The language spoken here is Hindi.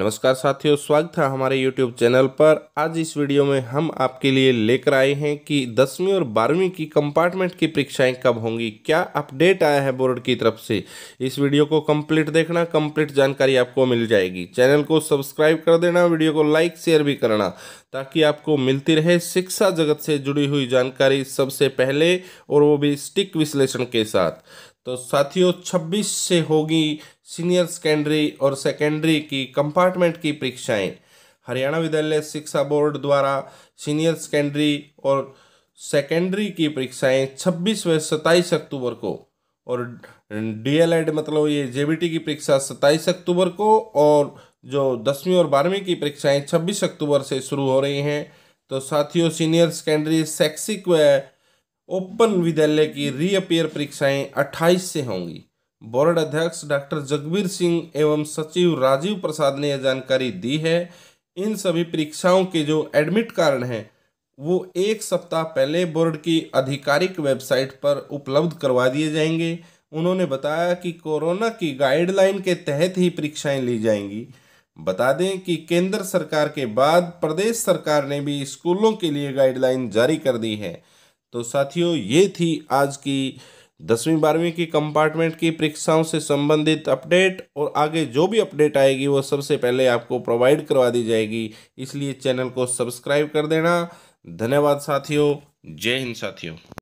नमस्कार साथियों स्वागत है हमारे YouTube चैनल पर आज इस वीडियो में हम आपके लिए लेकर आए हैं कि दसवीं और बारहवीं की कंपार्टमेंट की परीक्षाएं कब होंगी क्या अपडेट आया है बोर्ड की तरफ से इस वीडियो को कंप्लीट देखना कंप्लीट जानकारी आपको मिल जाएगी चैनल को सब्सक्राइब कर देना वीडियो को लाइक शेयर भी करना ताकि आपको मिलती रहे शिक्षा जगत से जुड़ी हुई जानकारी सबसे पहले और वो भी स्टिक विश्लेषण के साथ तो साथियों 26 से होगी सीनियर सेकेंडरी और सेकेंडरी की कंपार्टमेंट की परीक्षाएं हरियाणा विद्यालय शिक्षा बोर्ड द्वारा सीनियर सेकेंडरी और सेकेंडरी की परीक्षाएं 26 व 27 अक्टूबर को और डीएलएड मतलब ये जेबीटी की परीक्षा 27 अक्टूबर को और जो दसवीं और बारहवीं की परीक्षाएं 26 अक्टूबर से शुरू हो रही हैं तो साथियों सीनियर सेकेंडरी शैक्षिक व ओपन विद्यालय की रीअपेयर परीक्षाएं 28 से होंगी बोर्ड अध्यक्ष डॉक्टर जगबीर सिंह एवं सचिव राजीव प्रसाद ने यह जानकारी दी है इन सभी परीक्षाओं के जो एडमिट कार्ड हैं वो एक सप्ताह पहले बोर्ड की आधिकारिक वेबसाइट पर उपलब्ध करवा दिए जाएंगे उन्होंने बताया कि कोरोना की गाइडलाइन के तहत ही परीक्षाएं ली जाएंगी बता दें कि केंद्र सरकार के बाद प्रदेश सरकार ने भी स्कूलों के लिए गाइडलाइन जारी कर दी है तो साथियों ये थी आज की दसवीं बारहवीं की कंपार्टमेंट की परीक्षाओं से संबंधित अपडेट और आगे जो भी अपडेट आएगी वो सबसे पहले आपको प्रोवाइड करवा दी जाएगी इसलिए चैनल को सब्सक्राइब कर देना धन्यवाद साथियों जय हिंद साथियों